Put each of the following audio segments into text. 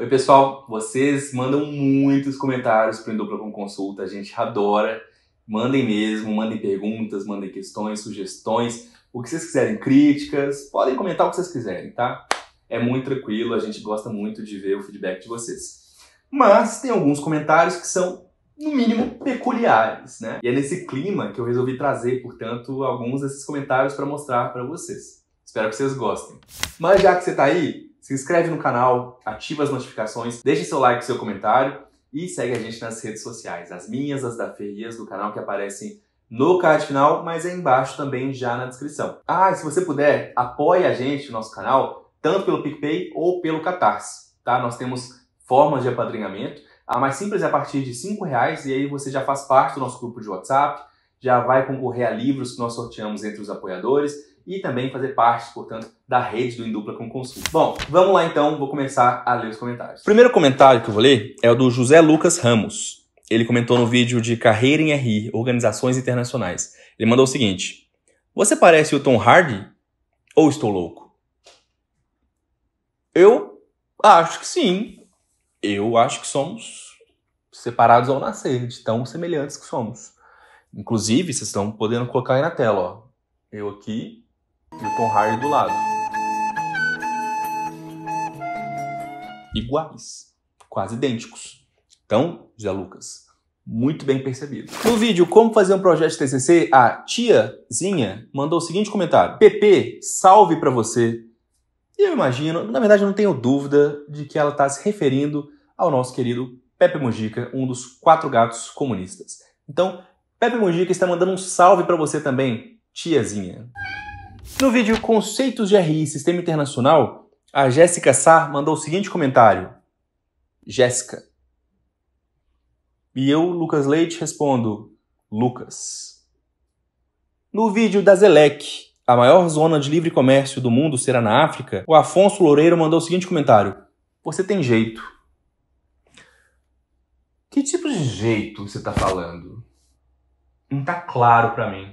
Oi, pessoal, vocês mandam muitos comentários para o Indupla com Consulta, a gente adora. Mandem mesmo, mandem perguntas, mandem questões, sugestões, o que vocês quiserem, críticas, podem comentar o que vocês quiserem, tá? É muito tranquilo, a gente gosta muito de ver o feedback de vocês. Mas tem alguns comentários que são no mínimo, peculiares, né? E é nesse clima que eu resolvi trazer, portanto, alguns desses comentários para mostrar para vocês. Espero que vocês gostem. Mas já que você está aí, se inscreve no canal, ativa as notificações, deixa seu like, seu comentário e segue a gente nas redes sociais, as minhas, as da Ferias do canal que aparecem no card final, mas aí é embaixo também já na descrição. Ah, e se você puder, apoie a gente, nosso canal, tanto pelo PicPay ou pelo Catarse, tá? Nós temos formas de apadrinhamento. A mais simples é a partir de R$ reais e aí você já faz parte do nosso grupo de WhatsApp, já vai concorrer a livros que nós sorteamos entre os apoiadores e também fazer parte, portanto, da rede do Indupla com Consumo. Bom, vamos lá então, vou começar a ler os comentários. O primeiro comentário que eu vou ler é o do José Lucas Ramos. Ele comentou no vídeo de Carreira em RI, Organizações Internacionais. Ele mandou o seguinte: Você parece o Tom Hardy ou estou louco? Eu acho que sim. Eu acho que somos separados ao nascer, de tão semelhantes que somos. Inclusive, vocês estão podendo colocar aí na tela, ó. Eu aqui e o Tom Hardy do lado. Iguais, quase idênticos. Então, Zé Lucas, muito bem percebido. No vídeo Como Fazer um Projeto de TCC, a tiazinha mandou o seguinte comentário. PP, salve para você. E eu imagino, na verdade eu não tenho dúvida de que ela está se referindo ao nosso querido Pepe Mujica, um dos quatro gatos comunistas. Então, Pepe Mujica está mandando um salve para você também, tiazinha. No vídeo Conceitos de RI Sistema Internacional, a Jéssica Sar mandou o seguinte comentário. Jéssica. E eu, Lucas Leite, respondo Lucas. No vídeo da Zelec, a maior zona de livre comércio do mundo será na África, o Afonso Loureiro mandou o seguinte comentário. Você tem jeito. Que tipo de jeito você está falando? não tá claro para mim.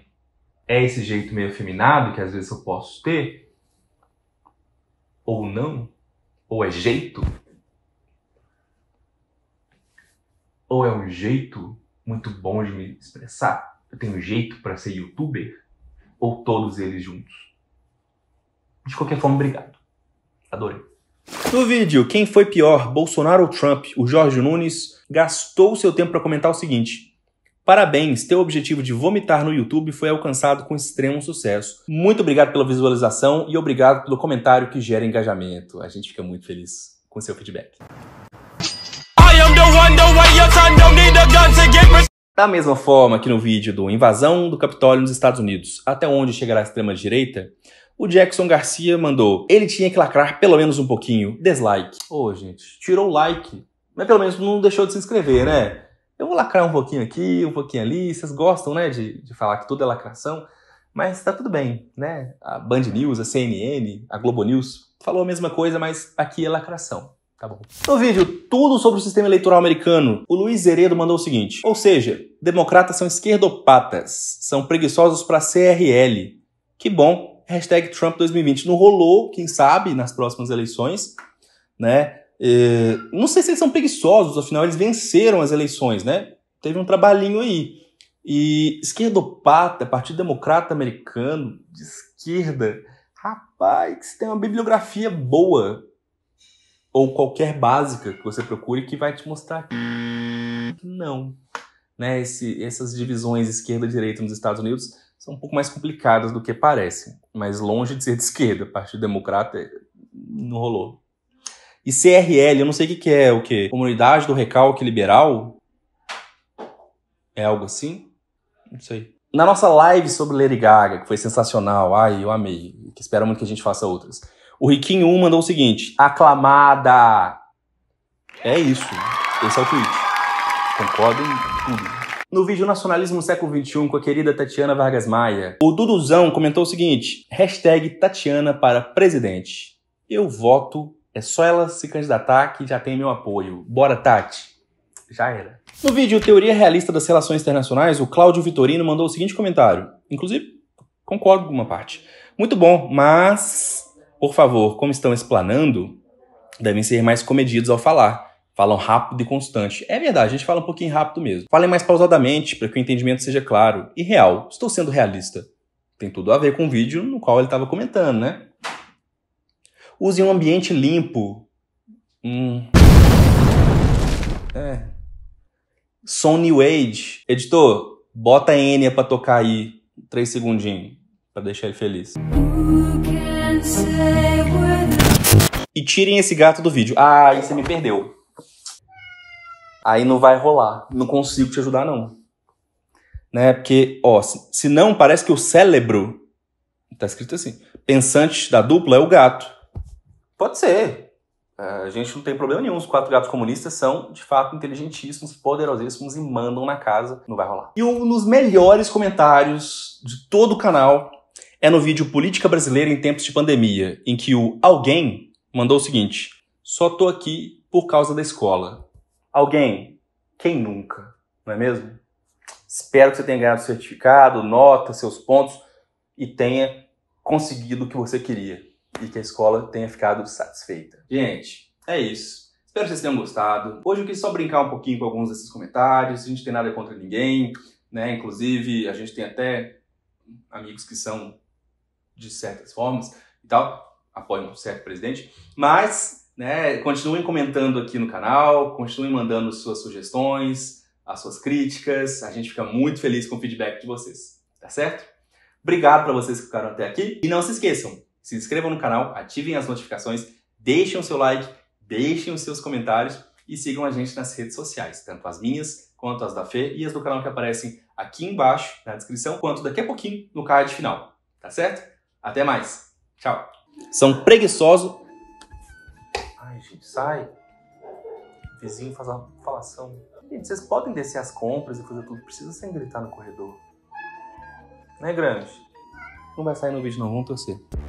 É esse jeito meio afeminado que às vezes eu posso ter? Ou não? Ou é jeito? Ou é um jeito muito bom de me expressar? Eu tenho um jeito para ser youtuber? Ou todos eles juntos? De qualquer forma, obrigado. Adorei. No vídeo Quem foi pior, Bolsonaro ou Trump? O Jorge Nunes gastou seu tempo para comentar o seguinte: Parabéns, teu objetivo de vomitar no YouTube foi alcançado com extremo sucesso. Muito obrigado pela visualização e obrigado pelo comentário que gera engajamento. A gente fica muito feliz com seu feedback. Da mesma forma que no vídeo do Invasão do Capitólio nos Estados Unidos, até onde chegará a extrema-direita, o Jackson Garcia mandou. Ele tinha que lacrar pelo menos um pouquinho. Dislike. Ô, oh, gente, tirou o like. Mas pelo menos não deixou de se inscrever, né? eu vou lacrar um pouquinho aqui, um pouquinho ali. Vocês gostam, né, de, de falar que tudo é lacração, mas tá tudo bem, né? A Band News, a CNN, a Globo News falou a mesma coisa, mas aqui é lacração. Tá bom. No vídeo, tudo sobre o sistema eleitoral americano, o Luiz Zeredo mandou o seguinte: Ou seja, democratas são esquerdopatas, são preguiçosos para CRL. Que bom, hashtag Trump 2020 não rolou, quem sabe nas próximas eleições, né? É, não sei se eles são preguiçosos, afinal eles venceram as eleições, né? Teve um trabalhinho aí. E esquerdopata, Partido Democrata Americano, de esquerda, rapaz, tem uma bibliografia boa. Ou qualquer básica que você procure que vai te mostrar que não. Né? Esse, essas divisões esquerda-direita nos Estados Unidos são um pouco mais complicadas do que parecem, mas longe de ser de esquerda. Partido Democrata não rolou. E CRL, eu não sei o que, que é, o quê? Comunidade do Recalque Liberal? É algo assim? Não sei. Na nossa live sobre Lady Gaga, que foi sensacional, ai, eu amei, que espero muito que a gente faça outras. O Riquinho 1 mandou o seguinte: aclamada! É isso. Esse é o tweet. Concordem tudo. No vídeo Nacionalismo Século XXI com a querida Tatiana Vargas Maia, o Duduzão comentou o seguinte: hashtag Tatiana para presidente. Eu voto é só ela se candidatar que já tem meu apoio. Bora, Tati! Já era. No vídeo Teoria Realista das Relações Internacionais, o Cláudio Vitorino mandou o seguinte comentário. Inclusive, concordo com uma parte. Muito bom, mas, por favor, como estão explanando, devem ser mais comedidos ao falar. Falam rápido e constante. É verdade, a gente fala um pouquinho rápido mesmo. Falem mais pausadamente para que o entendimento seja claro e real. Estou sendo realista. Tem tudo a ver com o vídeo no qual ele estava comentando, né? Use um ambiente limpo. Hum. É. Som New Age. Editor, bota a Enya pra tocar aí. Três segundinhos. Pra deixar ele feliz. E tirem esse gato do vídeo. Ah, aí você me perdeu. Aí não vai rolar. Não consigo te ajudar, não. Né? Porque, ó, se não, parece que o cérebro. Tá escrito assim. Pensante da dupla é o gato. Pode ser. É, a gente não tem problema nenhum. Os quatro gatos comunistas são, de fato, inteligentíssimos, poderosíssimos e mandam na casa. Não vai rolar. E um dos melhores comentários de todo o canal é no vídeo Política Brasileira em Tempos de Pandemia, em que o Alguém mandou o seguinte: Só tô aqui por causa da escola. Alguém, quem nunca, não é mesmo? Espero que você tenha ganhado certificado, nota, seus pontos e tenha conseguido o que você queria e que a escola tenha ficado satisfeita. Gente, é isso. Espero que vocês tenham gostado. Hoje eu quis só brincar um pouquinho com alguns desses comentários. A gente tem nada contra ninguém, né? Inclusive, a gente tem até amigos que são de certas formas e tal, apoiam um certo presidente, mas, né, continuem comentando aqui no canal, continuem mandando suas sugestões, as suas críticas. A gente fica muito feliz com o feedback de vocês, tá certo? Obrigado para vocês que ficaram até aqui e não se esqueçam, se inscrevam no canal, ativem as notificações, deixem o seu like, deixem os seus comentários e sigam a gente nas redes sociais, tanto as minhas quanto as da Fê e as do canal que aparecem aqui embaixo na descrição, quanto daqui a pouquinho no card final. Tá certo? Até mais. Tchau. São preguiçosos. Ai, gente, sai. O vizinho faz uma falação. Gente, vocês podem descer as compras e fazer tudo, precisa sem gritar no corredor. Né, Grande? Não vai sair no vídeo, não. Vamos torcer.